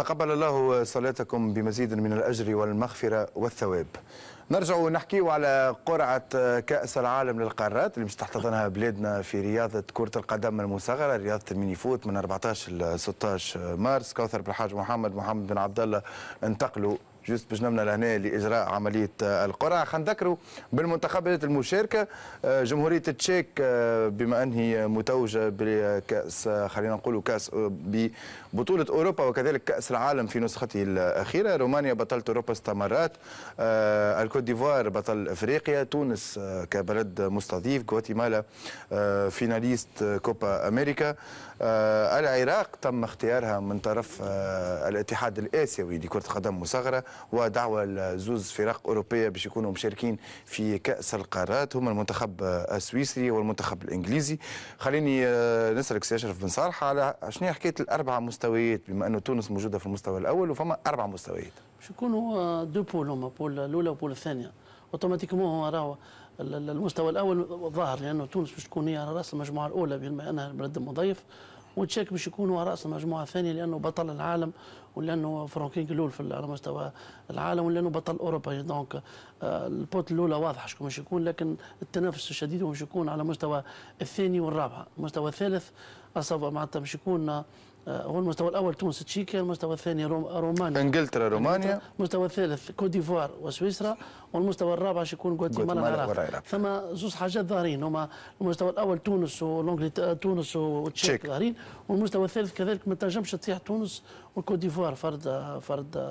تقبل الله صلاتكم بمزيد من الأجر والمغفرة والثواب نرجع نحكيو على قرعة كأس العالم للقارات اللي مش تحتضنها بلادنا في رياضة كرة القدم المصغرة رياضة الميني فوت من 14 ل 16 مارس كوثر بالحاج محمد محمد بن عبد الله انتقلوا جوست باش نمنا لهنا لاجراء عمليه آه، القرعه خلينا نذكروا بالمنتخبات المشاركه آه، جمهوريه تشيك آه، بما ان هي متوجه بكاس خلينا نقول كاس ببطوله اوروبا وكذلك كاس العالم في نسخته الاخيره رومانيا بطلت اوروبا ست مرات الكوت ديفوار بطل افريقيا تونس كبلد مستضيف غواتيمالا فيناليست كوبا امريكا العراق تم اختيارها من طرف الاتحاد الاسيوي لكره قدم مصغره ودعوة لزوز فرق أوروبية باش يكونوا مشاركين في كأس القارات هما المنتخب السويسري والمنتخب الإنجليزي خليني آه، نسألك سي أشرف بن صالح على شنو هي حكاية الأربع مستويات بما أنه تونس موجودة في المستوى الأول وفما أربع مستويات باش يكونوا آه، دو بول هما بول الأولى وبول الثانية اوتوماتيكمون هما راهو المستوى الاول ظاهر لانه تونس باش تكون هي على راس المجموعه الاولى بما انها بلد مضيف وتشيك باش يكون هو راس المجموعه الثانيه لانه بطل العالم ولانه فرانكينغ الاول في على مستوى العالم ولانه بطل اوروبا دونك آه، البوت الاولى واضحه شكون باش يكون لكن التنافس الشديد باش يكون على مستوى الثاني والرابعه المستوى الثالث اصاب معناتها باش يكون آه، آه، هو المستوى الاول تونس تشيكا المستوى الثاني روم رومانيا انجلترا رومانيا المستوى الثالث كوت ديفوار وسويسرا والمستوى الرابع شيكون غواتيمالا والعراق ثم زوز حاجات ظاهرين هما المستوى الاول تونس ولونجلترا آه، تونس وتشيك ظاهرين والمستوى الثالث كذلك ما تنجمش تطيح تونس والكوت ديفوار فرد فرد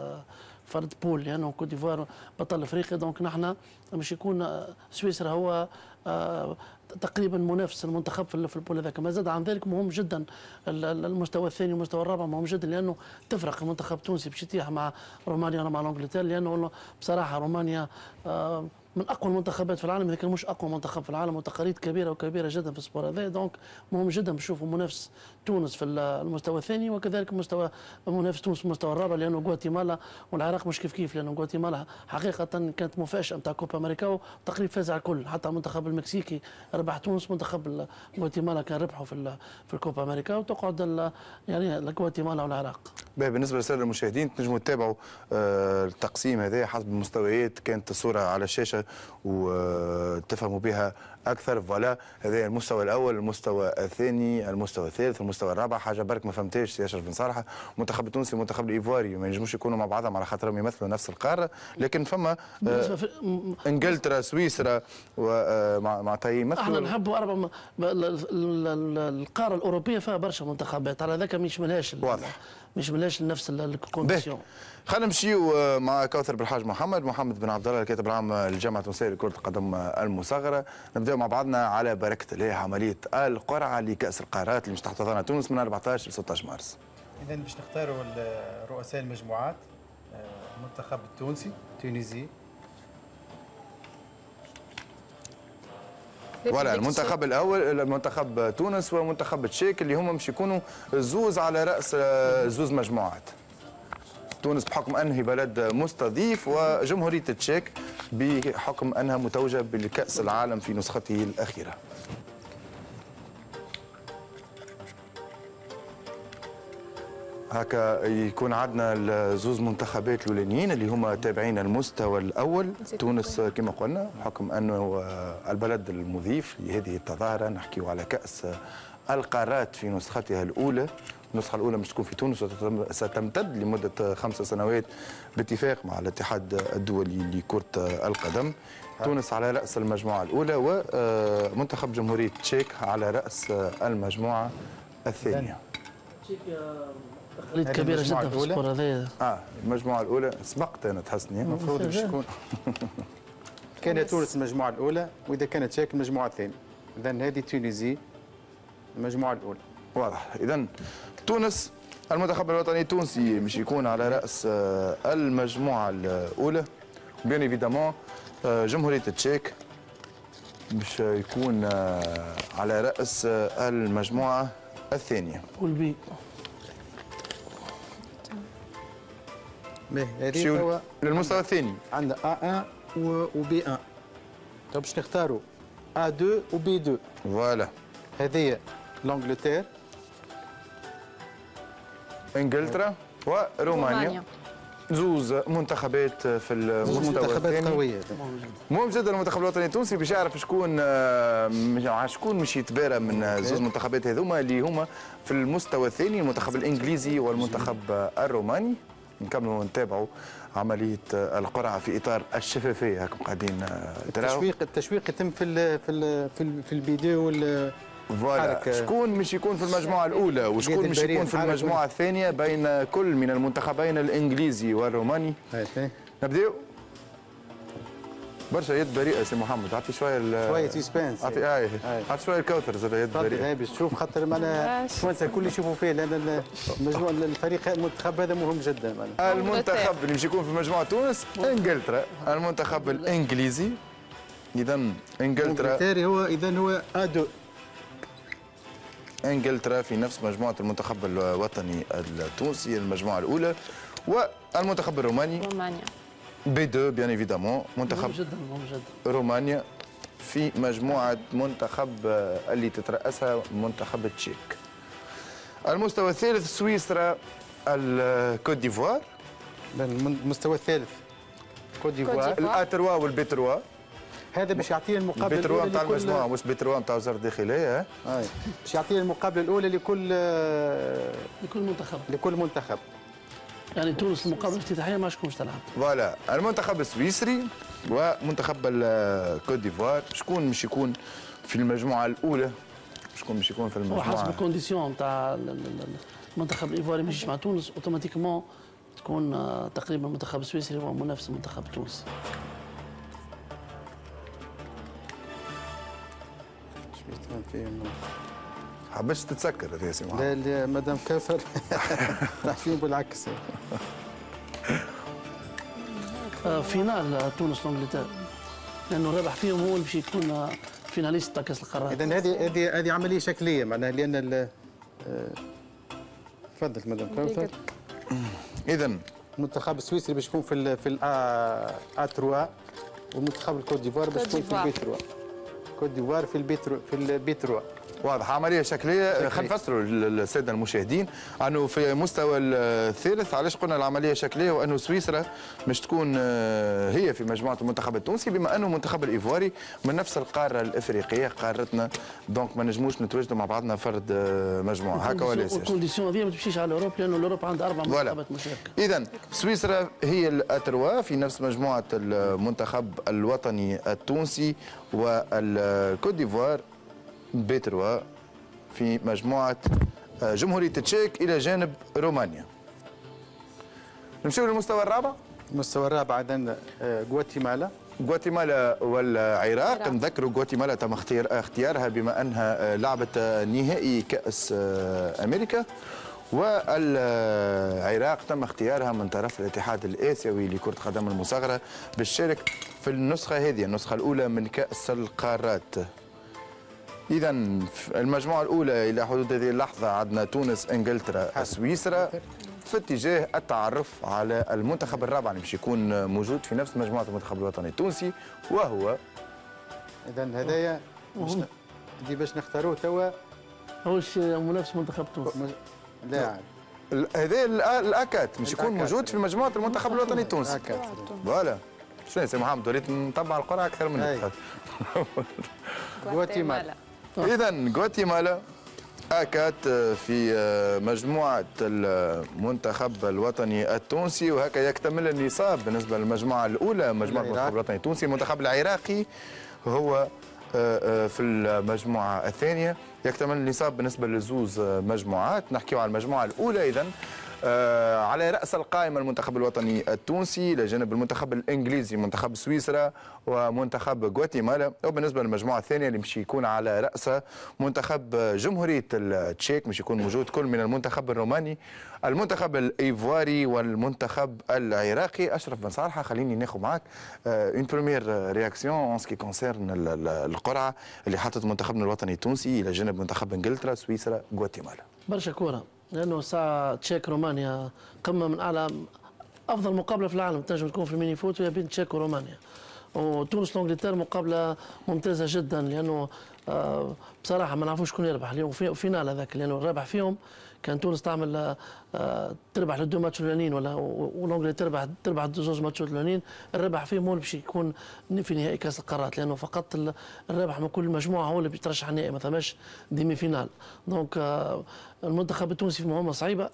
فرد بول لانه يعني كوت ديفوار بطل افريقيا دونك نحن مش يكون آه، سويسرا هو تقريبا منافس المنتخب في البول هذاك ما زاد عن ذلك مهم جدا المستوى الثاني والمستوى الرابع مهم جدا لانه تفرق المنتخب التونسي باش يتيح مع رومانيا ولا مع انجلترا لانه بصراحه رومانيا آه، من اقوى المنتخبات في العالم اذا كان مش اقوى منتخب في العالم وتقاليد كبيره وكبيره جدا في السبور هذا دونك مهم جدا نشوفوا منافس تونس في المستوى الثاني وكذلك مستوى منافس تونس في المستوى الرابع لانه غواتيمالا والعراق مش كيف كيف لانه غواتيمالا حقيقه كانت مفاجاه نتاع كوبا امريكا تقريبا فاز على الكل حتى المنتخب المكسيكي ربح تونس منتخب غواتيمالا كان ربحه في في الكوبا امريكا وتقعد يعني غواتيمالا والعراق بالنسبه للساده المشاهدين تنجموا تتابعوا آه، التقسيم هذا حسب المستويات كانت الصوره على الشاشه وتفهموا بها اكثر فوالا هذا المستوى الاول المستوى الثاني المستوى الثالث المستوى الرابع حاجه برك ما فهمتهاش سي اشرف بن صالحه المنتخب التونسي والمنتخب الايفواري ما ينجموش يكونوا مع بعضهم على خاطرهم يمثلوا نفس القاره لكن فما آه انجلترا سويسرا ومعناتها آه، يمثلوا احنا نحبوا اربع القاره الاوروبيه فيها برشا منتخبات على ذاك ما يشملهاش واضح ما يشملهاش نفس الكونديسيون خلينا نمشيو آه، مع كوثر بالحاج محمد محمد بن عبد الله الكاتب العام للجامعه التونسيه لكره القدم آه، المصغره نبدا نبدأ مع بعضنا على بركه الله عمليه القرعه لكاس القارات اللي مش تحتضنها تونس من 14 ل 16 مارس. اذا باش نختاروا رؤساء المجموعات آه، المنتخب التونسي التونسي ولا المنتخب الاول المنتخب تونس ومنتخب تشيك اللي هما مش يكونوا زوز على راس آه، زوز مجموعات تونس بحكم انه بلد مستضيف وجمهوريه التشيك بحكم انها متوجه بالكاس العالم في نسخته الاخيره هكا يكون عندنا الزوز منتخبات الاولانيين اللي هما تابعين المستوى الاول تونس كما قلنا بحكم انه البلد المضيف لهذه التظاهره نحكيو على كاس القارات في نسختها الأولى النسخة الأولى مش تكون في تونس ستمتد لمدة خمس سنوات باتفاق مع الاتحاد الدولي لكرة القدم تونس على رأس المجموعة الأولى ومنتخب آه، جمهورية تشيك على رأس المجموعة الثانية آه، تقليد كبيره جدا في السبور هذايا اه المجموعه الاولى سبقت انا تحسني المفروض باش تكون كان تونس المجموعه الاولى واذا كانت تشيك المجموعه الثانيه اذا هذه تونسي المجموعه الاولى واضح اذا تونس المنتخب الوطني التونسي مش يكون على راس المجموعه الاولى بيان ايفيدامون جمهوريه التشيك باش يكون على راس آه، آه، آه، المجموعه الثانيه والبي باهي للمستوى الثاني عندنا ا 1 بي 1 طب باش نختاروا ا 2 بي 2 فوالا هذه لانجلتير انجلترا ورومانيا زوز منتخبات في المستوى منتخبات قوية مهم جدا المنتخب الوطني التونسي باش يعرف شكون شكون مش يتبارى من زوز منتخبات هذوما اللي هما في المستوى الثاني المنتخب الانجليزي والمنتخب الروماني نكملوا نتابعوا عمليه القرعه في اطار الشفافيه هكم قاعدين التشويق التشويق يتم في الـ في الـ في البيديو فوالا شكون مش يكون في المجموعه الاولى وشكون مش يكون في المجموعه الثانيه بين كل من المنتخبين الانجليزي والروماني نبداو برشا يد بريئه سي محمد عطي شويه شويه سسبانس عطي آه، اي عطي شويه الكوثر زاد يد بريئه هاي باش تشوف خاطر معناها الفرنسا الكل يشوفوا فيه لان المجموعه الفريق المنتخب هذا مهم جدا معناها المنتخب اللي مش يكون في مجموعه تونس انجلترا المنتخب الانجليزي اذا انجلترا هو اذا هو ادو انجلترا في نفس مجموعه المنتخب الوطني التونسي المجموعه الاولى والمنتخب الروماني رومانيا بي دو بيان ايفيدامون منتخب جدا جدا رومانيا في مجموعه منتخب اللي تترأسها منتخب التشيك المستوى الثالث سويسرا الكوت ديفوار المستوى الثالث كوت ديفوار الاتروا والبي هذا باش يعطينا المقابله البتروا نتاع المجموعه مش بتروا نتاع وزاره الداخليه باش يعطينا المقابله الاولى لكل لكل منتخب لكل منتخب يعني تونس المقابله الافتتاحيه مع شكون باش تلعب؟ فوالا المنتخب السويسري ومنتخب الكوت ديفوار شكون مش يكون في المجموعه الاولى شكون مش يكون في المجموعه حسب الكونديسيون تاع المنتخب الايفواري ماشيش مع تونس اوتوماتيكمون تكون آه، تقريبا المنتخب السويسري هو منافس منتخب تونس في حبش تتسكر يا سي لا لا مدام كافر تعرفين بالعكس آه، فينال تونس لانجلترا لانه رابح فيهم هو اللي باش يكون فيناليست تاع كاس القارات اذا هذه هذه هذه عمليه شكليه معناها لان آه، تفضل مدام كافر اذا المنتخب السويسري باش يكون في الـ في الأ آه، 3 والمنتخب الكوت ديفوار باش يكون في البي 3 كوت ديفوار في البترو في البترول واضح عمليه شكليه خلينا نفسروا للساده المشاهدين انه في مستوى الثالث علاش قلنا العمليه شكليه وانه سويسرا مش تكون آه، هي في مجموعه المنتخب التونسي بما انه المنتخب الايفواري من نفس القاره الافريقيه قارتنا دونك ما نجموش نتواجدوا مع بعضنا فرد آه، مجموعه هكا ولا الكونديسيون هذه ما تمشيش على اوروبا لانه اوروبا عندها اربع منتخبات مشاركه اذا سويسرا هي الاتروا في نفس مجموعه المنتخب الوطني التونسي والكوت ديفوار بيتروا في مجموعة آه، جمهورية تشيك إلى جانب رومانيا نمشي للمستوى الرابع المستوى الرابع عندنا آه، غواتيمالا غواتيمالا والعراق نذكر غواتيمالا تم اختيار اختيارها بما انها آه، لعبت نهائي كاس امريكا والعراق تم اختيارها من طرف الاتحاد الاسيوي لكره قدم المصغره بالشارك في النسخه هذه النسخه الاولى من كاس القارات اذا المجموعه الاولى الى حدود هذه اللحظه عندنا تونس انجلترا سويسرا في اتجاه التعرف على المنتخب الرابع اللي باش يكون موجود في نفس مجموعه المنتخب الوطني التونسي وهو اذا هذايا اللي باش نختاروه توا هوش منافس منتخب تونس لا هذا الاكات مش يكون موجود في مجموعه المنتخب الوطني التونسي فوالا شنو سي محمد وليت نطبع القرعه اكثر منك غواتيمالا طيب. إذا غواتيمالا أكات آه، في آه، مجموعة المنتخب الوطني التونسي وهكا يكتمل النصاب بالنسبة للمجموعة الأولى مجموعة المنتخب الوطني التونسي المنتخب العراقي هو آه، في المجموعة الثانية يكتمل النصاب بالنسبة لزوز مجموعات نحكيو على المجموعة الأولى إذا آه، على رأس القائمة المنتخب الوطني التونسي إلى جانب المنتخب الإنجليزي منتخب سويسرا ومنتخب غواتيمالا وبالنسبة للمجموعة الثانية اللي مش يكون على رأسها منتخب جمهورية التشيك مش يكون موجود كل من المنتخب الروماني المنتخب الإيفواري والمنتخب العراقي أشرف بن صالحة خليني ناخذ معك اون بروميير رياكسيون اون سكي كونسيرن القرعة اللي حطت منتخبنا الوطني التونسي إلى جانب منتخب إنجلترا سويسرا غواتيمالا برشا كورة لانه ساعه تشيك رومانيا قمه من اعلى افضل مقابله في العالم تنجم تكون في الميني فوت بين تشيك ورومانيا وتونس وانجلترا مقابله ممتازه جدا لانه آه، بصراحه ما نعرفوش شكون يربح اليوم فينال هذاك لانه الرابح فيهم كان تونس تعمل آه، آه، تربح لدو ماتش الاولانيين ولا ولونجلي تربح تربح زوج ماتش الاولانيين الربح فيهم هو اللي باش يكون في نهائي كاس القارات لانه فقط الربح من كل مجموعه هو اللي بيترشح النهائي ما ثماش ديمي فينال دونك آه، المنتخب التونسي في مهمه صعيبه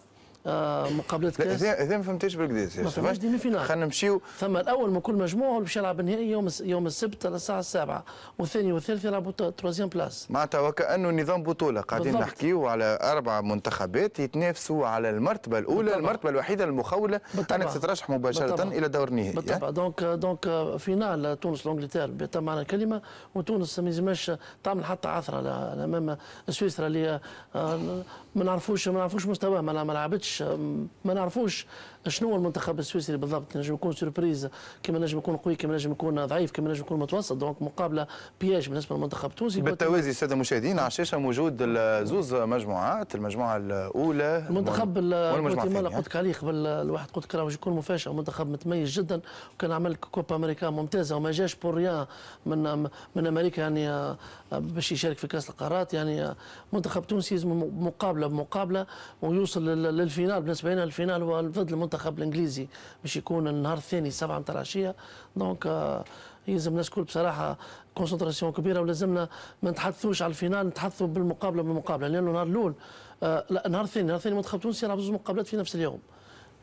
آه، مقابله كاس اذا ما فهمتيش بالكدا ما فهمتش ديما فينال خلينا نمشيو ثم الاول من كل مجموعه باش يلعب النهائي يوم يوم السبت على الساعه 7 والثاني والثالث يلعبوا تروازيام بلاس معناتها وكانه نظام بطوله قاعدين نحكيو على اربع منتخبات يتنافسوا على المرتبه الاولى بالطبع. المرتبه الوحيده المخوله بالطبع. انك تترشح مباشره بالطبع. الى دور النهائي بالطبع دونك دونك فينال تونس لونجلتير بمعنى الكلمه وتونس ما يلزمهاش تعمل حتى عثره امام سويسرا اللي آه، ما نعرفوش ما نعرفوش مستواها ما لعبتش مش ما نعرفوش شنو هو المنتخب السويسري بالضبط نجم يكون سوربريز كما نجم يكون قوي كما نجم يكون ضعيف كما نجم يكون متوسط دونك مقابله بياج بالنسبه للمنتخب التونسي بالتوازي الساده المشاهدين على الشاشه موجود زوز مجموعات المجموعه الاولى المنتخب الغواتيمالا قلت لك عليه قبل الواحد قلت لك راه يكون مفاجاه منتخب متميز جدا وكان عمل كوبا امريكا ممتازه وما جاش بوريا من من امريكا يعني آه، آه، باش يشارك في كاس القارات يعني آه، منتخب تونسي مقابله بمقابله ويوصل للفي الفينال بالنسبه لنا الفينال هو ضد المنتخب الانجليزي باش يكون النهار الثاني سبعة نتاع العشيه دونك آه، يلزم الناس الكل بصراحه كونسنتراسيون كبيره ولازمنا ما نتحدثوش على الفينال نتحدثوا بالمقابله بالمقابله لانه نهار الاول آه، لا نهار الثاني نهار الثاني المنتخب التونسي يلعب زوج مقابلات في نفس اليوم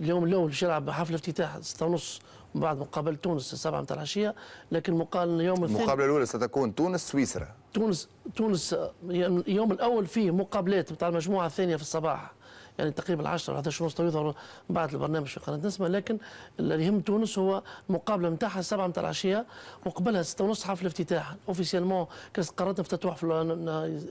اليوم الاول باش يلعب حفل افتتاح 6 ونص ومن بعد مقابله تونس 7 نتاع العشيه لكن مقال اليوم الثاني المقابله الاولى ستكون تونس سويسرا تونس تونس اليوم آه، الاول فيه مقابلات نتاع المجموعه الثانيه في الصباح يعني تقريبا 10 11 ونص يظهر بعد البرنامج في قناه نسمه لكن اللي يهم تونس هو المقابله نتاعها السبعه نتاع العشيه وقبلها 6 ونص حفل افتتاح اوفيسيالمون كاس قرارات افتتاح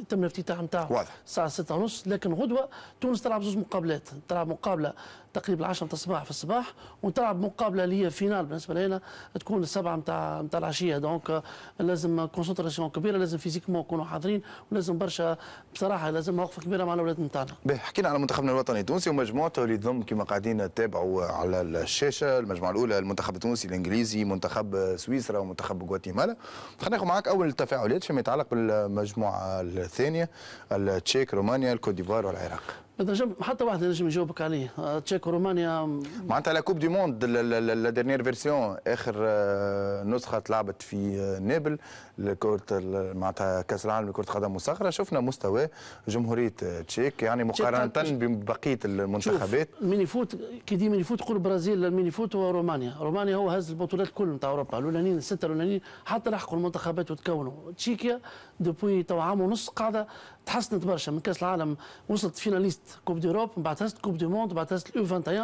تم الافتتاح نتاعه واضح الساعه 6 ونص لكن غدوه تونس تلعب زوج مقابلات تلعب مقابله تقريبا 10 نتاع الصباح في الصباح وتلعب مقابله اللي هي فينال بالنسبه لنا تكون السبعه نتاع نتاع العشيه دونك لازم كونسنتراسيون كبيره لازم فيزيكمون نكونوا حاضرين ولازم برشا بصراحه لازم وقفه كبيره مع الاولاد نتاعنا. حكينا على منتخبنا الوطني التونسي ومجموعته اللي تضم كما قاعدين تتابعوا على الشاشه المجموعه الاولى المنتخب التونسي الانجليزي منتخب سويسرا ومنتخب غواتيمالا خلينا ناخذ معاك اول التفاعلات فيما يتعلق بالمجموعه الثانيه التشيك رومانيا الكوت ديفوار والعراق نجم حتى واحد نجم يجاوبك عليه آه، تشيك رومانيا معناتها لا كوب دي موند لا ديرنيير فيرسيون اخر آه، نسخه تلعبت في آه، نابل لكره معناتها كاس العالم لكره قدم مصغره شفنا مستوى جمهوريه تشيك يعني مقارنه ببقيه المنتخبات ميني يفوت كي ديما يفوت قول برازيل مين يفوت هو رومانيا رومانيا هو هز البطولات كل نتاع اوروبا الاولانيين السته الاولانيين حتى لحقوا المنتخبات وتكونوا تشيكيا دوبوي تو عام ونص قاعده تحسنت برشا من كاس العالم وصلت فيناليست كوب ديوروب من بعد هزت كوب دي موند من بعد هزت اليو 21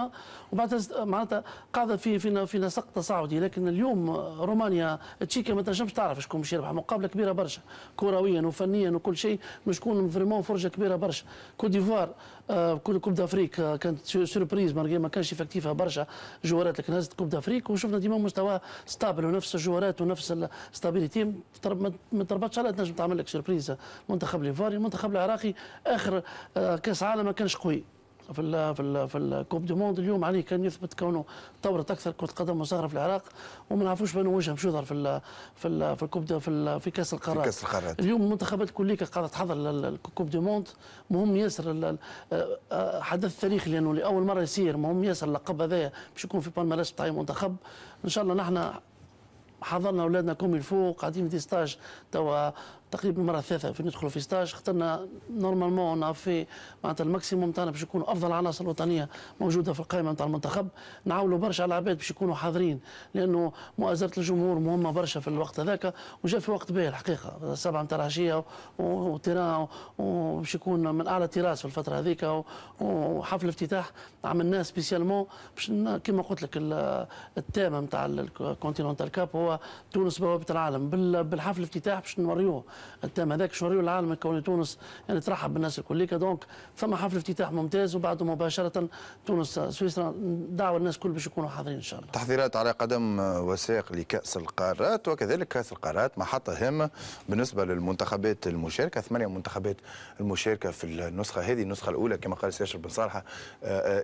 ومن بعد معناتها قاعده في في في نسق تصاعدي لكن اليوم رومانيا تشيكا ما تنجمش تعرف شكون باش يربح مقابله كبيره برشا كرويا وفنيا وكل شيء مش تكون فريمون فرجه كبيره برشا كوت ديفوار آه، كل كوب دافريك آه، كانت سوربريز ما كانش يفكتيفها برشا جوارات لكن هزت كوب دافريك وشفنا ديما مستوى ستابل ونفس الجوارات ونفس الستابيليتي ما تربطش على تنجم تعمل لك سوربريز المنتخب ليفاري المنتخب العراقي اخر آه، كاس عالم ما كانش قوي في الـ في الـ في الكوب دي موند اليوم عليه كان يثبت كونه طورت اكثر كره قدم وصغر في العراق وما نعرفوش بانه وجهه مش يظهر في الـ في الـ في الكوب في في كاس القارات في كاس القارات اليوم المنتخبات كلها قاعده تحضر الكوب دي موند مهم ياسر حدث تاريخي لانه لاول مره يصير مهم ياسر اللقب هذايا باش يكون في بالملاش تاع المنتخب ان شاء الله نحن حضرنا اولادنا كوم الفوق قاعدين في ستاج توا تقريبا مره ثلاثه في ندخلوا في ستاج اخترنا نورمالمون نعرف في معناتها الماكسيموم تاعنا باش يكونوا افضل عناصر الوطنيه موجوده في القائمه نتاع المنتخب نعاولوا برشا على العباد باش يكونوا حاضرين لانه مؤازره الجمهور مهمه برشا في الوقت هذاك وجاء في وقت باهي الحقيقه سبعه نتاع العشيه وتيران وباش يكون من اعلى تراس في الفتره هذيك وحفل افتتاح عملناه سبيسيالمون باش كما قلت لك التامه نتاع الكونتيننتال كاب هو تونس بوابه العالم بالحفل الافتتاح باش نوريوه التام هذاك الشهري العالم كون تونس يعني ترحب بالناس الكل دونك فما حفل افتتاح ممتاز وبعده مباشره تونس سويسرا دعوه الناس الكل باش يكونوا حاضرين ان شاء الله تحضيرات على قدم وساق لكاس القارات وكذلك كاس القارات محطه هامه بالنسبه للمنتخبات المشاركه ثمانيه منتخبات المشاركه في النسخه هذه النسخه الاولى كما قال سياشر بن صالحه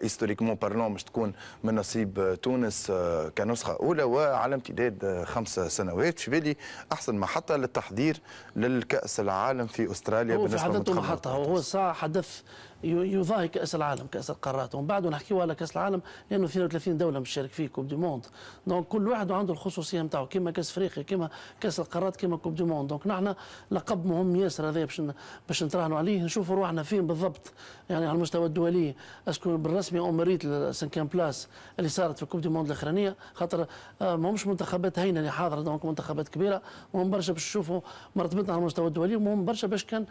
هيستوريكمون بارلون باش تكون من نصيب تونس آه، كنسخه اولى وعلى امتداد خمس سنوات في بالي احسن محطه للتحضير للكأس العالم في أستراليا هو بالنسبة في عدد محطة وهو صار حدث يضاهي كاس العالم كاس القارات ومن بعده نحكيو على كاس العالم لانه 32 دوله مشارك فيه كوب دي موند دونك كل واحد عنده الخصوصيه نتاعو كيما كاس افريقيا كيما كاس القارات كيما كوب دي موند دونك نحن لقب مهم ياسر هذا باش باش نتراهنوا عليه نشوفوا روحنا فين بالضبط يعني على المستوى الدولي اسكو بالرسمي مريت سانكيام بلاس اللي صارت في كوب دي موند الاخرانيه خاطر آه، ماهمش منتخبات هينه اللي حاضره دونك منتخبات كبيره مهم برشا باش نشوفوا مرتبتنا على المستوى الدولي ومهم برشا باش كان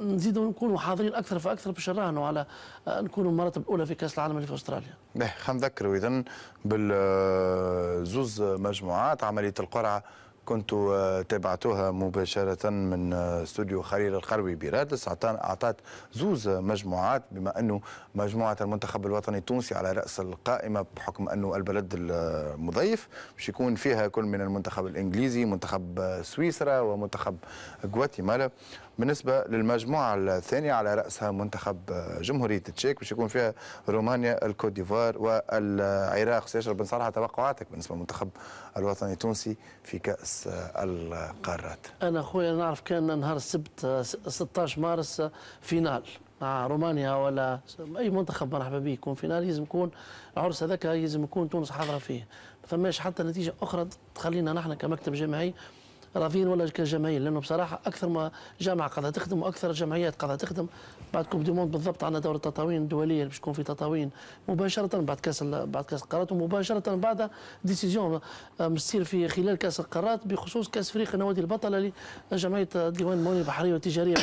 نزيدوا نكونوا حاضرين اكثر فاكثر باش نراهنوا استطعنا على نكونوا المرتبه الاولى في كاس العالم اللي في استراليا. باهي خلينا نذكروا اذا بالزوز مجموعات عمليه القرعه كنتوا آه، تابعتوها مباشرة من آه، استوديو خليل القروي برادس أعطت زوز مجموعات بما أنه مجموعة المنتخب الوطني التونسي على رأس القائمة بحكم أنه البلد المضيف باش يكون فيها كل من المنتخب الإنجليزي منتخب آه، سويسرا ومنتخب غواتيمالا بالنسبه للمجموعه الثانيه على راسها منتخب جمهوريه تشيك باش يكون فيها رومانيا الكوت ديفوار والعراق سيشرب بن صالح توقعاتك بالنسبه للمنتخب الوطني التونسي في كاس القارات انا خويا نعرف كان نهار السبت 16 مارس فينال مع رومانيا ولا اي منتخب مرحبا به يكون فينال لازم يكون العرس هذاك لازم يكون تونس حاضره فيه ما فماش حتى نتيجه اخرى تخلينا نحن كمكتب جماعي رافين ولا كجماهير لانه بصراحه اكثر ما جامعه قاعده تخدم واكثر جمعيات قاعده تخدم بعد كوب دي موند بالضبط عندنا دوره تطاوين دوليه باش يكون في تطاوين مباشره بعد كاس بعد كاس القارات ومباشره بعد ديسيزيون آه، مصير في خلال كاس القارات بخصوص كاس افريقيا النوادي البطله لجمعيه ديوان المولي البحريه والتجاريه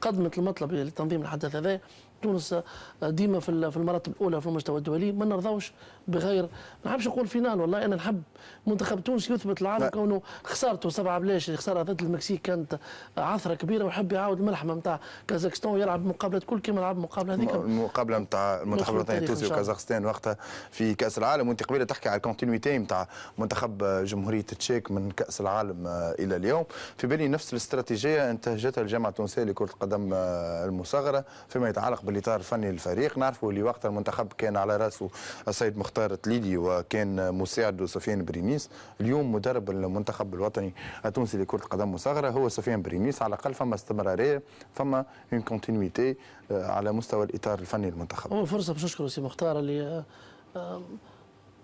قدمت المطلب لتنظيم الحدث هذا تونس آه، ديما في المراتب الاولى في المستوى الدولي ما نرضاوش بغير ما نحبش نقول فينال والله انا نحب منتخب تونس يثبت العالم كونه خسارته سبعه بلاش خساره ضد المكسيك كانت عثره كبيره ويحب يعاود الملحمه نتاع كازاخستان ويلعب مقابله كل كيما لعب المقابله هذيك المقابله نتاع المنتخب الوطني التونسي وكازاخستان وقتها في كاس العالم وانت قبيله تحكي على الكونتينيتي نتاع منتخب جمهوريه تشيك من كاس العالم آه، الى اليوم في بالي نفس الاستراتيجيه انتهجتها الجامعه التونسيه لكره القدم آه، المصغره فيما يتعلق بالاطار الفني للفريق نعرفوا اللي وقت المنتخب كان على راسه السيد مختار تليدي وكان مساعده سفيان برينيس اليوم مدرب المنتخب الوطني التونسي لكره القدم المصغره هو سفيان برينيس على الاقل فما استمراريه فما اون آه، كونتينيتي على مستوى الاطار الفني للمنتخب. هو فرصه باش نشكر السي مختار اللي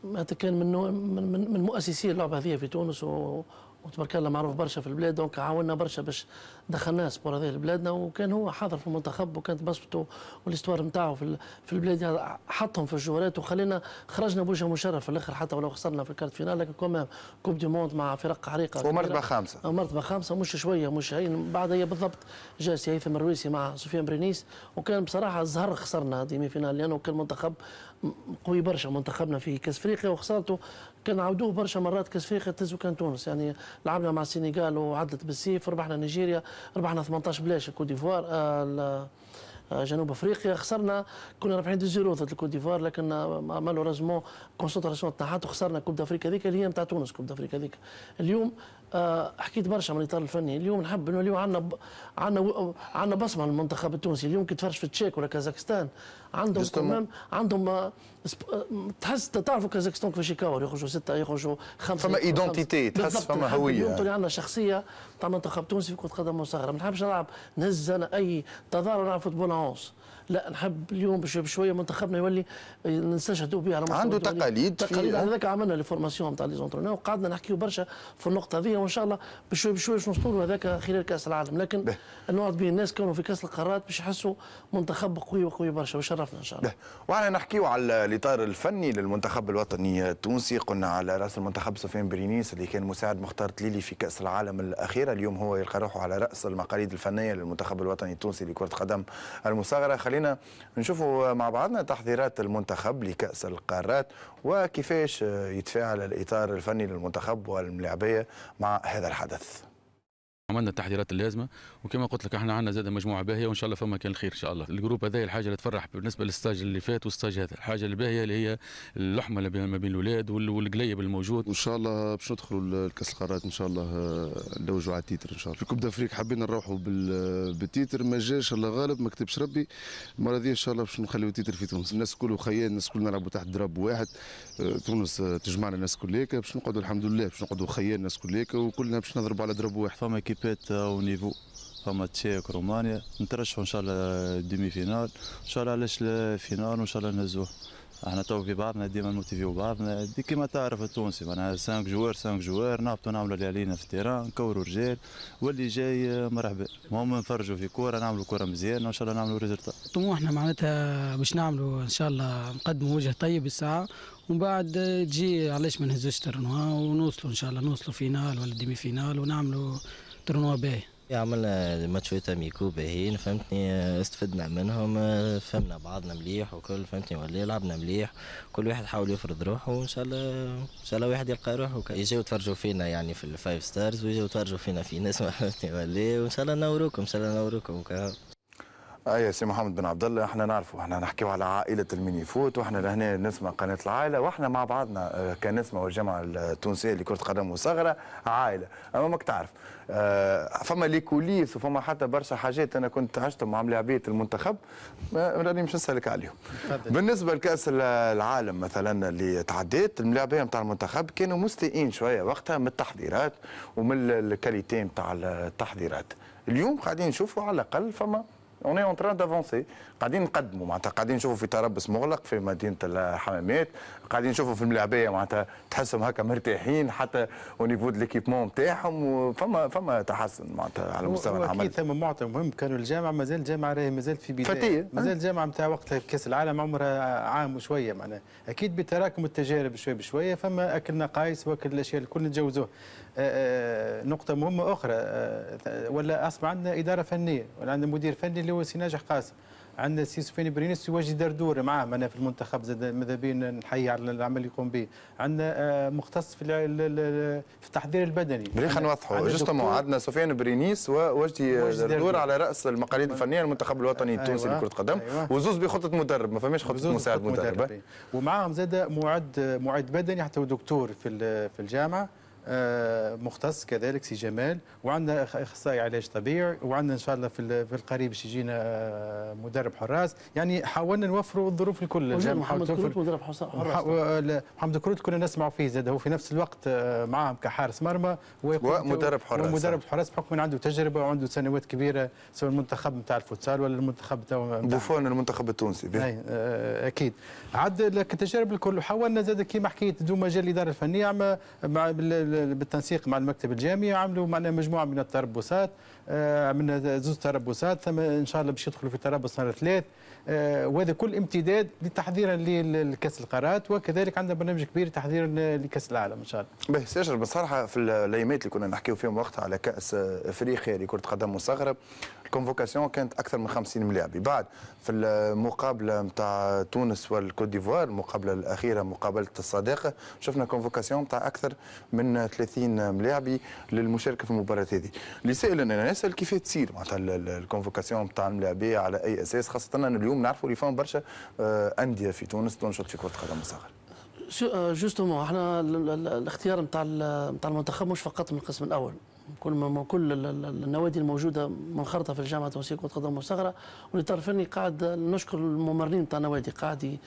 معناتها آه، كان من من من مؤسسي اللعبه هذه في تونس وتبارك الله معروف برشا في البلاد دونك عاوننا برشا باش دخلناه سبور هذا لبلادنا وكان هو حاضر في المنتخب وكانت بصمته والاستوار نتاعو في, في البلاد يعني حطهم في الجوالات وخلينا خرجنا بوجه مشرف في الاخر حتى ولو خسرنا في الكارت فينال لكن كمان كوب دي موند مع فرق عريقه ومرتبه خامسه آه، مرتبه خامسه مش شويه مش هي بعد هي بالضبط جا سي هيثم الرويسي مع سفيان برينيس وكان بصراحه الزهر خسرنا ديمي فينال لانه كان منتخب قوي برشا منتخبنا في كاس افريقيا وخسارته كان عودوه برشا مرات كاس افريقيا تزو كان تونس يعني لعبنا مع السنغال وعدلت بالسيف ربحنا نيجيريا ربحنا 18 بلاش الكوت ديفوار آه، آه، جنوب افريقيا خسرنا كنا رابحين 2 زيرو ضد الكوت ديفوار لكن آه، مالوريزمون كونسنتراسيون تاعها وخسرنا كوب دافريكا هذيك اللي هي نتاع تونس كوب دافريكا هذيك اليوم آه، حكيت برشا من الاطار الفني اليوم نحب انه اليوم عندنا عندنا عندنا بصمه للمنتخب التونسي اليوم كي تفرج في تشيك ولا كازاكستان عندهم كمان عندهم آه، آه، تحس تعرفوا كازاكستان كيفاش يكاور يخرجوا سته يخرجوا خمسه فما ايدونتيتي تحس فما هويه اليوم تولي عندنا شخصيه تاع منتخب تونسي في كره قدم مصغره ما نحبش نلعب نهز انا اي تظاهر نلعب فوتبول 11 لا نحب اليوم بشوي بشويه منتخبنا يولي نستشهدوا به على عنده تقاليد تقاليد هذاك عملنا لي فورماسيون نتاع لي زونترونور وقعدنا نحكيو برشا في النقطه هذه وان شاء الله بشوي بشوي باش نوصلوا هذاك خلال كاس العالم لكن نوعد به الناس كانوا في كاس القارات باش يحسوا منتخب قوي وقوي برشا وشرفنا ان شاء الله وعلى نحكيو على الاطار الفني للمنتخب الوطني التونسي قلنا على راس المنتخب سفيان برينيس اللي كان مساعد مختار تليلي في كاس العالم الاخيره اليوم هو يلقى روحه على راس المقاليد الفنيه للمنتخب الوطني التونسي لكره قدم المصغره خلينا نشوفوا مع بعضنا تحضيرات المنتخب لكأس القارات وكيفاش يتفاعل الإطار الفني للمنتخب والملاعبية مع هذا الحدث عملنا التحضيرات اللازمه وكما قلت لك احنا عندنا زاد مجموعه باهيه وان شاء الله فما كان الخير ان شاء الله الجروب هذا الحاجه اللي تفرح بالنسبه للستاج اللي فات والستاج هذا الحاجه الباهيه اللي هي اللحمه اللي ما بين الاولاد والقليب الموجود وان شاء الله باش ندخلوا لكاس القارات ان شاء الله نلوجوا آه، على التيتر ان شاء الله في كوب دافريك حبينا نروحوا آه، بالتيتر ما جاش الله غالب ما كتبش ربي المره دي ان شاء الله باش نخليو التيتر في تونس الناس الكل خيال الناس الكل نلعبوا تحت دراب واحد آه، تونس تجمعنا الناس كل هيك باش نقعدوا الحمد لله باش نقعدوا خيال الناس كل هيك وكلنا باش نضربوا على دراب واحد فما كيبات او نيفو فما تشيك رومانيا نترشحوا ان شاء الله ديمي فينال ان شاء الله علاش الفينال وان شاء الله نهزوه احنا تو في بعضنا ديما نوتيفيو بعضنا دي كيما تعرف التونسي معناها 5 جوار 5 جوار نهبطوا نعملوا اللي علينا في التيران نكوروا رجال واللي جاي آه، مرحبا المهم نفرجوا في كوره نعملوا كوره مزيانه وان شاء الله نعملوا ريزلتا طموحنا معناتها باش نعملوا ان شاء الله نقدموا وجه طيب الساعه ومن بعد تجي علاش ما نهزوش ترنوا ونوصلوا ان شاء الله نوصلوا فينال ولا ديمي فينال ونعملوا ترنوا باهي عملنا آه، ماتشات اميكو باهين فهمتني آه، استفدنا منهم آه، فهمنا بعضنا مليح وكل فهمتني ولا لعبنا مليح كل واحد حاول يفرض روحه وان شاء الله ان شاء الله واحد يلقى روحه يجيو يتفرجوا فينا يعني في الفايف ستارز ويجيو يتفرجوا فينا في ناس فهمتني ولا إيه؟ وان شاء الله نوروكم ان شاء الله نوروكم اي آه سي محمد بن عبد الله احنا نعرفوا احنا نحكيو على عائله المينيفوت واحنا لهنا نسمع قناه العائله واحنا مع بعضنا آه، كنسمه والجامعه التونسيه لكره قدم وصغرى عائله اما ماك تعرف اه فما لي كوليس وفما حتى برشا حاجات انا كنت عشتهم مع لاعبيه المنتخب راني مش نسالك عليهم بالنسبه لكاس العالم مثلا اللي تعديت الملاعبيه نتاع المنتخب كانوا مستائين شويه وقتها من التحضيرات ومن الكاليتي نتاع التحضيرات اليوم قاعدين نشوفوا على الاقل فما On est en train d'avancer. قاعدين نقدموا معناتها قاعدين نشوفوا في تربص مغلق في مدينه الحمامات قاعدين نشوفوا في الملاعبيه معناتها تحسهم هكا مرتاحين حتى ونيفو ليكيبمون نتاعهم فما فما تحسن معناتها على مستوى العمل اكيد ثم معطى مهم كانوا الجامعه مازال الجامعه راهي مازالت في بدايه فتية مازال آه. الجامعه نتاع وقتها كاس العالم عمرها عام وشويه معناها اكيد بتراكم التجارب شوي بشويه فما اكل نقايص واكل الاشياء الكل نتجاوزوه آه، آه، نقطة مهمة أخرى ولا أصبح عندنا إدارة فنية ولا عندنا مدير فني اللي هو سي ناجح قاسم عندنا السي سفيان برينيس السي واجي دردور معاه معنا في المنتخب زاد ماذا بينا نحيي على العمل اللي يقوم به عندنا آه، مختص في في التحضير البدني خلينا نوضحوا جوستومون عندنا سفيان برينيس ووجدي دردور, على راس المقاليد الفنيه للمنتخب الوطني أيوة. التونسي أيوة. لكره القدم أيوة. وزوز بخطه مدرب ما فماش خطه مساعد مدرب, مدرب. ومعاهم زاد معد معد بدني حتى هو دكتور في في الجامعه آه، مختص كذلك سي جمال وعندنا اخصائي علاج طبيعي وعندنا ان شاء الله في في القريب باش يجينا آه، مدرب حراس يعني حاولنا نوفروا الظروف الكل محمد كروت مدرب حراس آه، محمد كروت كنا نسمعوا فيه زاد هو في نفس الوقت معاهم كحارس مرمى ومدرب حراس ومدرب حراس بحكم عنده تجربه وعنده سنوات كبيره سواء المنتخب نتاع الفوتسال ولا المنتخب بوفون المنتخب التونسي اي اكيد عاد لك التجارب الكل حاولنا زاد كيما حكيت دو مجال الاداره الفنيه مع بالتنسيق مع المكتب الجامعي عملوا معنا مجموعه من التربصات عملنا آه، زوج تربصات ثم ان شاء الله باش يدخلوا في تربص نهار ثلاث آه، وهذا كل امتداد لتحضيرا لكاس القارات وكذلك عندنا برنامج كبير تحضيرا لكاس العالم ان شاء الله. باهي ساجر بصراحه في الايامات اللي كنا نحكيو فيهم وقتها على كاس افريقيا لكره قدم مصغره الكونفوكاسيون كانت اكثر من 50 ملاعبي بعد في المقابله نتاع تونس والكوت ديفوار المقابله الاخيره مقابله الصداقه شفنا كونفوكاسيون نتاع اكثر من 30 ملاعبي للمشاركه في المباراه هذه اللي سائل انا نسال كيف تصير معناتها الكونفوكاسيون نتاع الملاعبيه على اي اساس خاصه ان اليوم نعرفوا اللي فهم برشا آه، انديه في تونس تنشط في كره القدم الصغر جوستومون احنا الاختيار نتاع نتاع المنتخب مش فقط من القسم الاول كل ما كل النوادي الموجوده منخرطه في الجامعه التونسيه كره قدم مصغره والاطار الفني قاعد نشكر الممرين تاع النوادي قاعد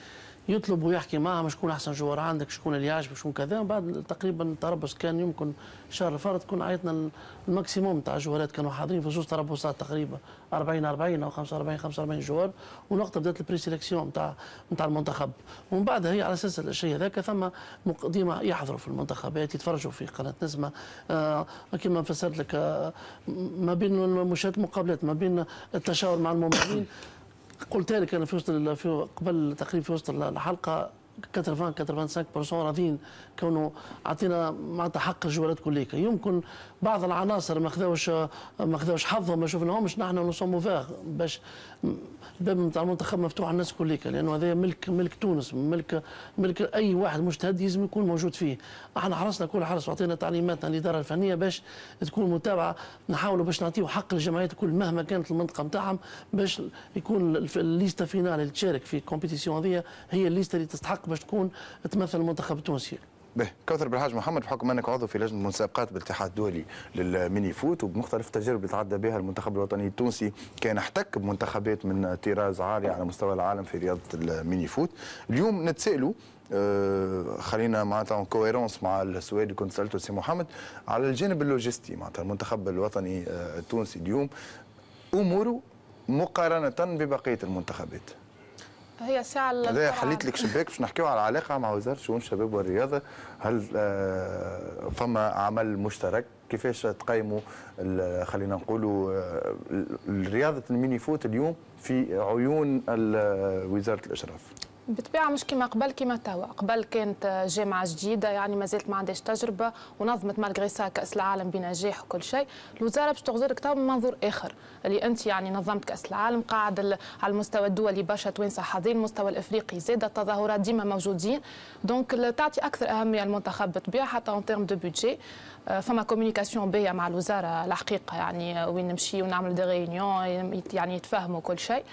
يطلب ويحكي معهم شكون احسن جوار عندك شكون اللي يعجبك شكون كذا بعد تقريبا تربص كان يمكن شهر الفرد تكون عيطنا الماكسيموم تاع الجوارات كانوا حاضرين في زوج تربصات تقريبا 40 40 او 45 45 جوار ونقطه بدات البري سيليكسيون تاع تاع المنتخب ومن بعدها هي على اساس الشيء هذاك ثم ديما يحضروا في المنتخبات يعني يتفرجوا في قناه نزمه آه كما فسرت لك آه ما بين المشاهدات المقابلات ما بين التشاور مع الممثلين قلت لك انا في وسط في قبل تقريبا في وسط الحلقه 80 85% راضيين كونه عطينا معناتها حق الجولات كليك يمكن بعض العناصر ما خذاوش ما خذاوش حظهم ما شفناهمش نحن نصوموا فيها باش الباب نتاع المنتخب مفتوح على الناس كليك لانه هذا ملك ملك تونس ملك ملك اي واحد مجتهد لازم يكون موجود فيه احنا حرصنا كل حرص وعطينا تعليماتنا للاداره الفنيه باش تكون متابعه نحاولوا باش نعطيو حق الجمعيات الكل مهما كانت المنطقه نتاعهم باش يكون الليسته فينال اللي تشارك في الكومبيتيسيون هذه هي الليسته اللي تستحق باش تكون تمثل المنتخب التونسي به كوثر بالحاج محمد بحكم انك عضو في لجنه المسابقات بالاتحاد الدولي للميني فوت وبمختلف التجارب اللي تعدى بها المنتخب الوطني التونسي كان احتك بمنتخبات من طراز عالي على مستوى العالم في رياضه الميني فوت اليوم نتسالوا آه خلينا معناتها كويرونس مع السؤال اللي كنت سالته سي محمد على الجانب اللوجستي معناتها المنتخب الوطني آه، التونسي اليوم اموره مقارنه ببقيه المنتخبات هي ساعة اللي حليت لك شباك باش نحكيو على العلاقة مع وزارة شؤون الشباب والرياضة هل آه، فما عمل مشترك كيفاش تقيموا خلينا نقولوا آه، رياضة الميني فوت اليوم في عيون آه، وزارة الإشراف بالطبيعه مش كما قبل كما توا قبل كانت جامعه جديده يعني ما زالت ما عندهاش تجربه ونظمت مالغريسا كاس العالم بنجاح وكل شيء الوزاره باش تغزرك توا من منظور اخر اللي انت يعني نظمت كاس العالم قاعد على المستوى الدولي برشا توانسه حاضرين المستوى الافريقي زاد التظاهرات ديما موجودين دونك تعطي اكثر اهميه المنتخب بالطبيعه حتى اون تيرم دو بودجي فما كومونيكاسيون باهيه مع الوزاره الحقيقه يعني وين نمشي ونعمل دي غيونيون يعني يتفاهموا كل شيء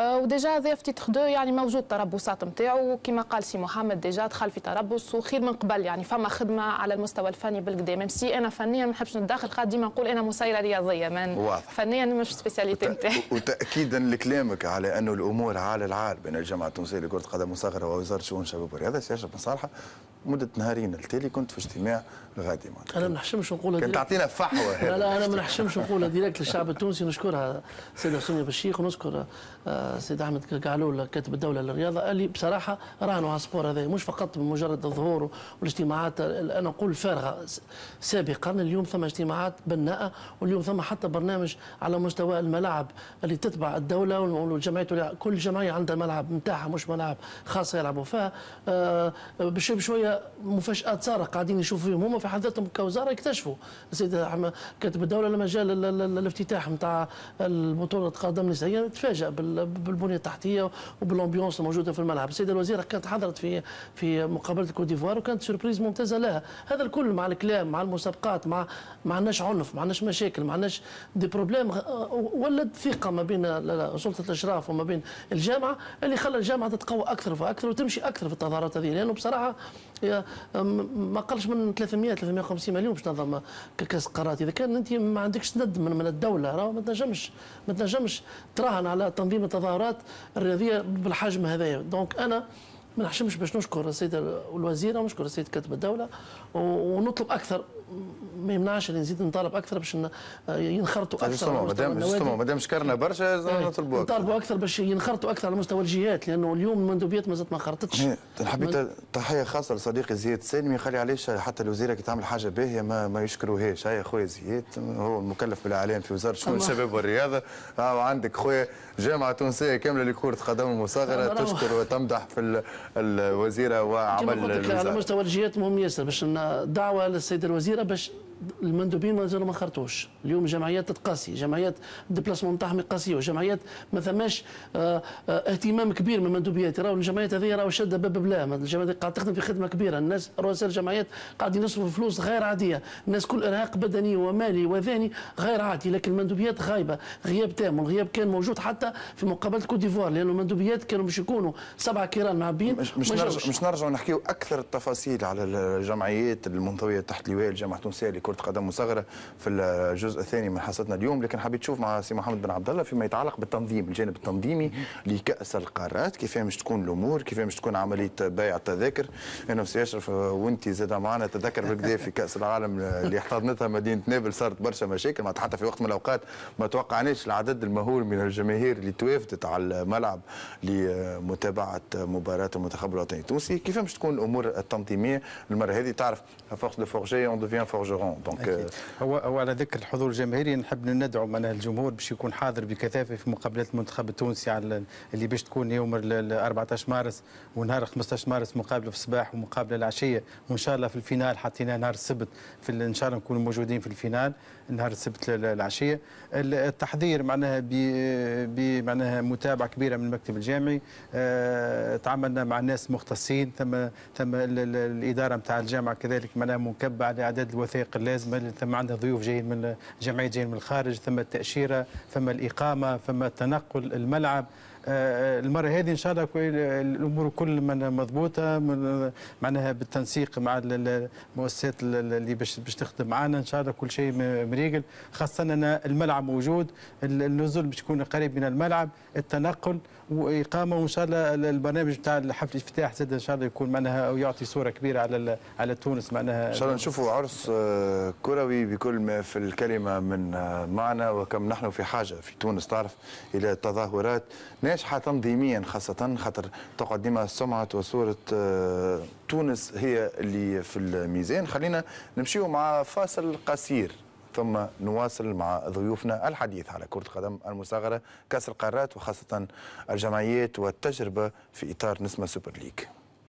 وديجا ضيافتي تخدو يعني موجود تربصات النشاط نتاعو كما قال سي محمد ديجا دخل في تربص وخير من قبل يعني فما خدمه على المستوى الفني بالكدا ميم سي انا فنيا ما نحبش ندخل قاعد ديما نقول انا مسيره رياضيه من فنيا مش سبيسياليتي نتاعي وتاكيدا لكلامك على انه الامور على العال بين الجامعه التونسيه لكره القدم المصغره ووزاره شؤون الشباب والرياضه سي اشرف مصالحه مده نهارين التالي كنت في اجتماع لغايه انا ما نحشمش نقولها كان تعطينا فحوه لا لا انا ما نحشمش نقولها ديريكت للشعب التونسي نشكرها آه، السيده سونيا بشيخ ونشكر السيد آه، احمد كعلول كاتب الدوله للرياضه قال لي بصراحه راهنوا على السبور هذا مش فقط بمجرد الظهور والاجتماعات انا نقول فارغه سابقا اليوم ثم اجتماعات بناءه واليوم ثم حتى برنامج على مستوى الملاعب اللي تتبع الدوله والجمعية كل جمعيه عندها ملعب نتاعها مش ملعب خاص يلعبوا فيها آه، بشويه مفاجات صارت قاعدين نشوف فيهم هما في حضرتهم كوزاره يكتشفوا السيد كاتب الدوله لما جاء الافتتاح نتاع البطوله القادمه النسائيه تفاجأ بالبنيه التحتيه وبالامبيونس الموجوده في الملعب السيده الوزيره كانت حضرت في في مقابله الكوت ديفوار وكانت سربريز ممتازه لها هذا الكل مع الكلام مع المسابقات مع ما عندناش عنف ما عندناش مشاكل ما عندناش دي بروبليم ولد ثقه ما بين سلطه الاشراف وما بين الجامعه اللي خلى الجامعه تتقوى اكثر فاكثر وتمشي اكثر في التظاهرات هذه لانه بصراحه ما قلش من 300 350 مليون باش تنظم كاس قارات اذا كان انت ما عندكش ند من, من الدوله راه ما تنجمش ما تنجمش تراهن على تنظيم التظاهرات الرياضيه بالحجم هذايا دونك انا ما نحشمش باش نشكر السيد الوزيره ونشكر السيد كاتب الدوله ونطلب اكثر ما يمنعش اللي نزيد نطالب اكثر باش آه، ينخرطوا طيب، اكثر ما دام شكرنا برشا إيه، نطلبوا نطالبوا اكثر باش ينخرطوا اكثر على مستوى الجهات لانه اليوم المندوبيات ما زالت ما انخرطتش إيه، حبيت تحيه خاصه لصديقي زياد سالمي خلي علاش حتى الوزيره كي تعمل حاجه باهيه ما, ما يشكروهاش هاي خويا زياد هو المكلف بالاعلام في وزاره الشؤون الشباب والرياضه آه، وعندك خويا جامعه تونسيه كامله لكره قدم المصغره تشكر وتمدح في الوزيره وعمل الوزارة. على مستوى الجهات مهم ياسر باش الدعوه للسيد الوزير era المندوبين مازالوا ما خرطوش اليوم جمعيات تتقاسي جمعيات ديبلاسمون تاعهم يقاسيو جمعيات ما ثماش آه،, اه اهتمام كبير من المندوبيات راهو الجمعيات هذه راهو شاده باب بلا الجمعيات قاعد تخدم في خدمه كبيره الناس رؤساء الجمعيات قاعدين يصرفوا فلوس غير عاديه الناس كل ارهاق بدني ومالي وذهني غير عادي لكن المندوبيات غايبه غياب تام والغياب كان موجود حتى في مقابله كوت ديفوار لانه المندوبيات كانوا باش يكونوا سبعه كيران معبين مش, مش نرجعوا مش نحكيو اكثر التفاصيل على الجمعيات المنطويه تحت لواء الجامعه التونسيه كره قدم مصغره في الجزء الثاني من حصتنا اليوم لكن حبيت تشوف مع سي محمد بن عبد الله فيما يتعلق بالتنظيم الجانب التنظيمي لكاس القارات كيف مش تكون الامور كيف مش تكون عمليه بيع التذاكر انا وسي اشرف وانت زاد معنا تذكر بالكدا في كاس العالم اللي احتضنتها مدينه نابل صارت برشا مشاكل حتى في وقت من الاوقات ما توقعناش العدد المهول من الجماهير اللي توافدت على الملعب لمتابعه مباراه المنتخب الوطني التونسي كيف مش تكون الامور التنظيميه المره هذه تعرف فورس دو فورجي اون دوفيان فورجرون دونك آه، هو هو على ذكر الحضور الجماهيري نحب ندعو معناها الجمهور باش يكون حاضر بكثافه في مقابله المنتخب التونسي على اللي باش تكون يوم 14 مارس ونهار 15 مارس مقابله في الصباح ومقابله العشيه وان شاء الله في الفينال حطينا نهار السبت في ان شاء الله نكونوا موجودين في الفينال نهار السبت العشيه التحضير معناها ب معناها متابعه كبيره من المكتب الجامعي آه، تعاملنا مع ناس مختصين ثم ثم الاداره نتاع الجامعه كذلك معناها منكبه على اعداد الوثائق اللازمه لازم ثم عندنا ضيوف جايين من جمعيات جايين من الخارج ثم التاشيره ثم الاقامه ثم التنقل الملعب آه، المره هذه ان شاء الله الامور كل من مضبوطه معناها بالتنسيق مع المؤسسات اللي باش باش تخدم معنا ان شاء الله كل شيء مريقل خاصه ان الملعب موجود النزول باش يكون قريب من الملعب التنقل واقامه وان شاء الله البرنامج بتاع حفل الافتتاح زاد ان شاء الله يكون معناها او يعطي صوره كبيره على على تونس معناها ان شاء الله نشوفوا عرس آه، كروي بكل ما في الكلمه من آه، معنى وكم نحن في حاجه في تونس تعرف الى تظاهرات ناجحه تنظيميا خاصه خاطر تقعد ديما سمعه وصوره آه، تونس هي اللي في الميزان خلينا نمشيو مع فاصل قصير ثم نواصل مع ضيوفنا الحديث على كرة القدم المصغرة كأس القارات وخاصة الجمعيات والتجربة في إطار نسمة سوبر ليج